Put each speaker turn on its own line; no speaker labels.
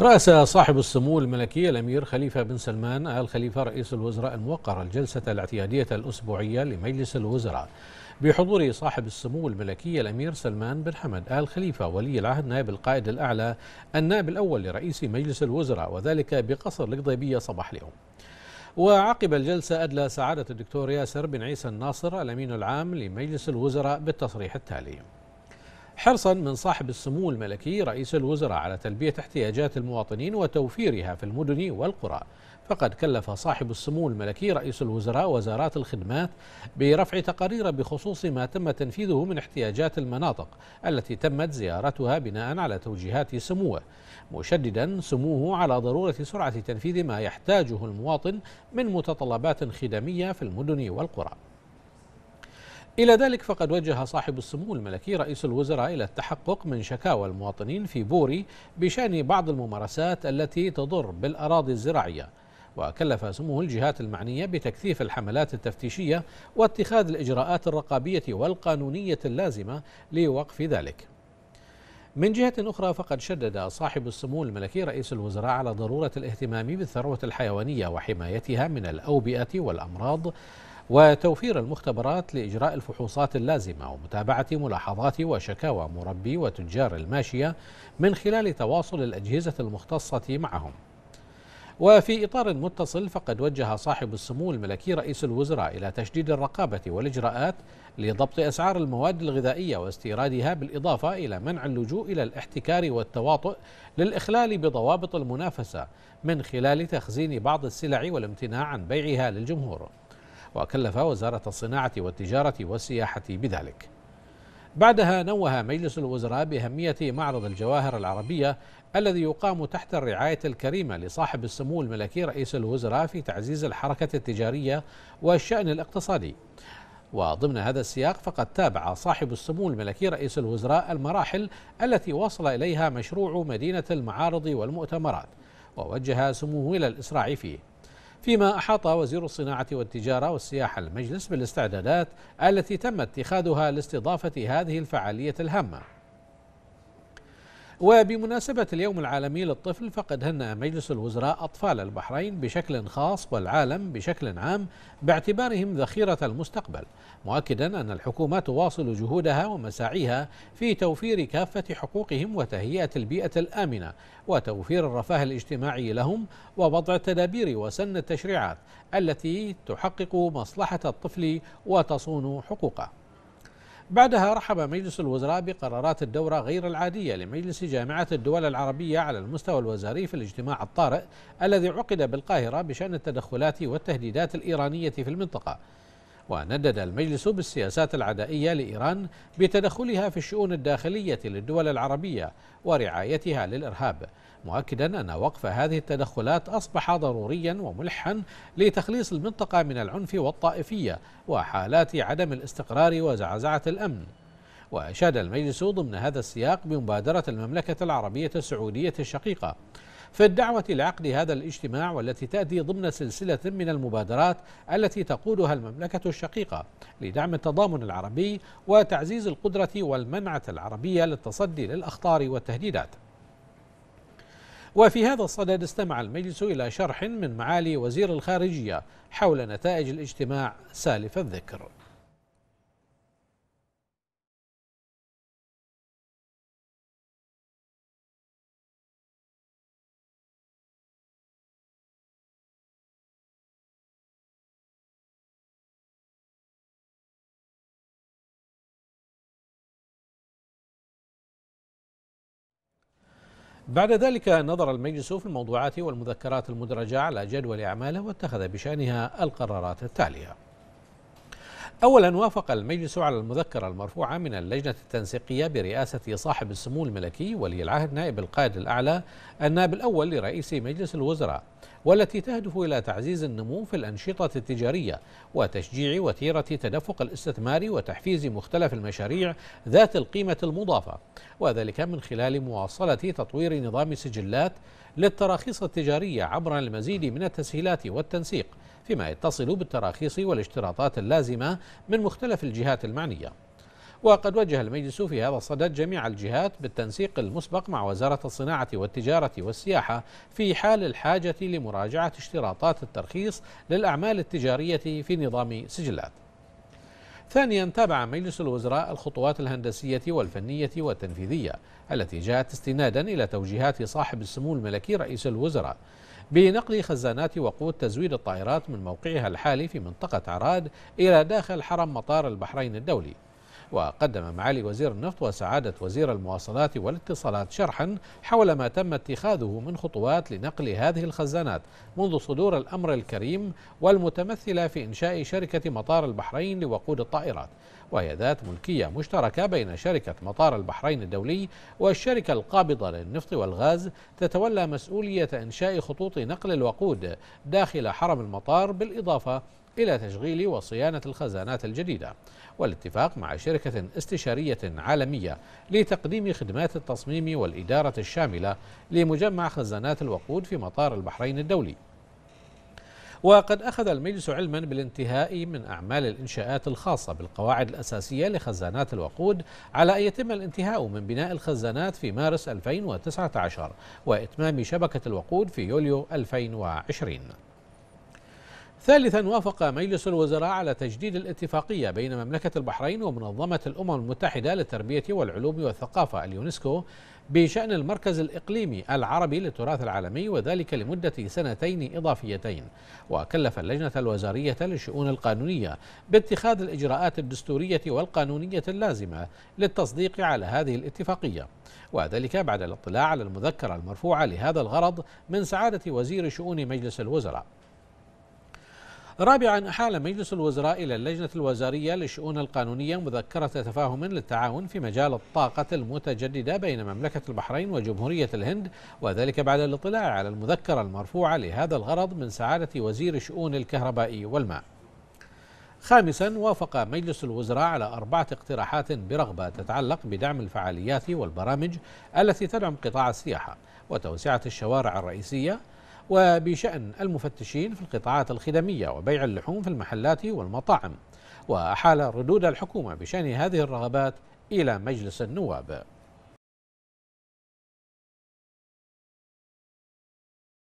رأس صاحب السمو الملكي الأمير خليفة بن سلمان آل خليفة رئيس الوزراء الموقر الجلسة الاعتيادية الأسبوعية لمجلس الوزراء بحضور صاحب السمو الملكي الأمير سلمان بن حمد آل خليفة ولي العهد نائب القائد الأعلى النائب الأول لرئيس مجلس الوزراء وذلك بقصر القضيبية صباح اليوم وعقب الجلسة أدلى سعادة الدكتور ياسر بن عيسى الناصر الأمين العام لمجلس الوزراء بالتصريح التالي حرصا من صاحب السمو الملكي رئيس الوزراء على تلبية احتياجات المواطنين وتوفيرها في المدن والقرى فقد كلف صاحب السمو الملكي رئيس الوزراء وزارات الخدمات برفع تقارير بخصوص ما تم تنفيذه من احتياجات المناطق التي تمت زيارتها بناء على توجيهات سموه مشددا سموه على ضرورة سرعة تنفيذ ما يحتاجه المواطن من متطلبات خدمية في المدن والقرى إلى ذلك فقد وجه صاحب السمو الملكي رئيس الوزراء إلى التحقق من شكاوى المواطنين في بوري بشأن بعض الممارسات التي تضر بالأراضي الزراعية وكلف سموه الجهات المعنية بتكثيف الحملات التفتيشية واتخاذ الإجراءات الرقابية والقانونية اللازمة لوقف ذلك من جهة أخرى فقد شدد صاحب السمو الملكي رئيس الوزراء على ضرورة الاهتمام بالثروة الحيوانية وحمايتها من الأوبئة والأمراض وتوفير المختبرات لإجراء الفحوصات اللازمة ومتابعة ملاحظات وشكاوى مربي وتجار الماشية من خلال تواصل الأجهزة المختصة معهم وفي إطار متصل فقد وجه صاحب السمو الملكي رئيس الوزراء إلى تشديد الرقابة والإجراءات لضبط أسعار المواد الغذائية واستيرادها بالإضافة إلى منع اللجوء إلى الاحتكار والتواطؤ للإخلال بضوابط المنافسة من خلال تخزين بعض السلع والامتناع عن بيعها للجمهور وكلف وزارة الصناعة والتجارة والسياحة بذلك بعدها نوه مجلس الوزراء بأهمية معرض الجواهر العربية الذي يقام تحت الرعاية الكريمة لصاحب السمو الملكي رئيس الوزراء في تعزيز الحركة التجارية والشأن الاقتصادي وضمن هذا السياق فقد تابع صاحب السمو الملكي رئيس الوزراء المراحل التي وصل إليها مشروع مدينة المعارض والمؤتمرات ووجه سموه إلى الإسراع فيه فيما أحاط وزير الصناعة والتجارة والسياحة المجلس بالاستعدادات التي تم اتخاذها لاستضافة هذه الفعالية الهامة وبمناسبة اليوم العالمي للطفل فقد هنأ مجلس الوزراء أطفال البحرين بشكل خاص والعالم بشكل عام باعتبارهم ذخيرة المستقبل مؤكدا أن الحكومة تواصل جهودها ومساعيها في توفير كافة حقوقهم وتهيئة البيئة الآمنة وتوفير الرفاه الاجتماعي لهم ووضع التدابير وسن التشريعات التي تحقق مصلحة الطفل وتصون حقوقه بعدها رحب مجلس الوزراء بقرارات الدورة غير العادية لمجلس جامعة الدول العربية على المستوى الوزاري في الاجتماع الطارئ الذي عقد بالقاهرة بشأن التدخلات والتهديدات الإيرانية في المنطقة وندد المجلس بالسياسات العدائية لإيران بتدخلها في الشؤون الداخلية للدول العربية ورعايتها للإرهاب مؤكدا أن وقف هذه التدخلات أصبح ضروريا وملحا لتخليص المنطقة من العنف والطائفية وحالات عدم الاستقرار وزعزعة الأمن وأشاد المجلس ضمن هذا السياق بمبادرة المملكة العربية السعودية الشقيقة في الدعوة لعقد هذا الاجتماع والتي تأتي ضمن سلسلة من المبادرات التي تقودها المملكة الشقيقة لدعم التضامن العربي وتعزيز القدرة والمنعة العربية للتصدي للأخطار والتهديدات وفي هذا الصدد استمع المجلس إلى شرح من معالي وزير الخارجية حول نتائج الاجتماع سالف الذكر بعد ذلك نظر المجلس في الموضوعات والمذكرات المدرجة على جدول أعماله واتخذ بشأنها القرارات التالية أولا وافق المجلس على المذكرة المرفوعة من اللجنة التنسيقية برئاسة صاحب السمو الملكي ولي العهد نائب القائد الأعلى النائب الأول لرئيس مجلس الوزراء والتي تهدف إلى تعزيز النمو في الأنشطة التجارية وتشجيع وتيرة تدفق الاستثمار وتحفيز مختلف المشاريع ذات القيمة المضافة وذلك من خلال مواصلة تطوير نظام سجلات للتراخيص التجارية عبر المزيد من التسهيلات والتنسيق فيما يتصل بالتراخيص والاشتراطات اللازمة من مختلف الجهات المعنية وقد وجه المجلس في هذا الصدد جميع الجهات بالتنسيق المسبق مع وزارة الصناعة والتجارة والسياحة في حال الحاجة لمراجعة اشتراطات الترخيص للأعمال التجارية في نظام سجلات ثانيا تابع مجلس الوزراء الخطوات الهندسية والفنية والتنفيذية التي جاءت استنادا إلى توجيهات صاحب السمو الملكي رئيس الوزراء بنقل خزانات وقود تزويد الطائرات من موقعها الحالي في منطقة عراد إلى داخل حرم مطار البحرين الدولي وقدم معالي وزير النفط وسعادة وزير المواصلات والاتصالات شرحا حول ما تم اتخاذه من خطوات لنقل هذه الخزانات منذ صدور الأمر الكريم والمتمثلة في إنشاء شركة مطار البحرين لوقود الطائرات وهي ذات ملكية مشتركة بين شركة مطار البحرين الدولي والشركة القابضة للنفط والغاز تتولى مسؤولية إنشاء خطوط نقل الوقود داخل حرم المطار بالإضافة إلى تشغيل وصيانة الخزانات الجديدة والاتفاق مع شركة استشارية عالمية لتقديم خدمات التصميم والإدارة الشاملة لمجمع خزانات الوقود في مطار البحرين الدولي وقد أخذ المجلس علما بالانتهاء من أعمال الإنشاءات الخاصة بالقواعد الأساسية لخزانات الوقود على أن يتم الانتهاء من بناء الخزانات في مارس 2019 وإتمام شبكة الوقود في يوليو 2020 ثالثا وافق مجلس الوزراء على تجديد الاتفاقية بين مملكة البحرين ومنظمة الأمم المتحدة للتربية والعلوم والثقافة اليونسكو بشأن المركز الإقليمي العربي للتراث العالمي وذلك لمدة سنتين إضافيتين وكلف اللجنة الوزارية للشؤون القانونية باتخاذ الإجراءات الدستورية والقانونية اللازمة للتصديق على هذه الاتفاقية وذلك بعد الاطلاع على المذكرة المرفوعة لهذا الغرض من سعادة وزير شؤون مجلس الوزراء رابعا أحال مجلس الوزراء إلى اللجنة الوزارية للشؤون القانونية مذكرة تفاهم للتعاون في مجال الطاقة المتجددة بين مملكة البحرين وجمهورية الهند وذلك بعد الاطلاع على المذكرة المرفوعة لهذا الغرض من سعادة وزير شؤون الكهرباء والماء خامسا وافق مجلس الوزراء على أربعة اقتراحات برغبة تتعلق بدعم الفعاليات والبرامج التي تدعم قطاع السياحة وتوسعة الشوارع الرئيسية وبشأن المفتشين في القطاعات الخدمية وبيع اللحوم في المحلات والمطاعم وأحال ردود الحكومة بشأن هذه الرغبات إلى مجلس النواب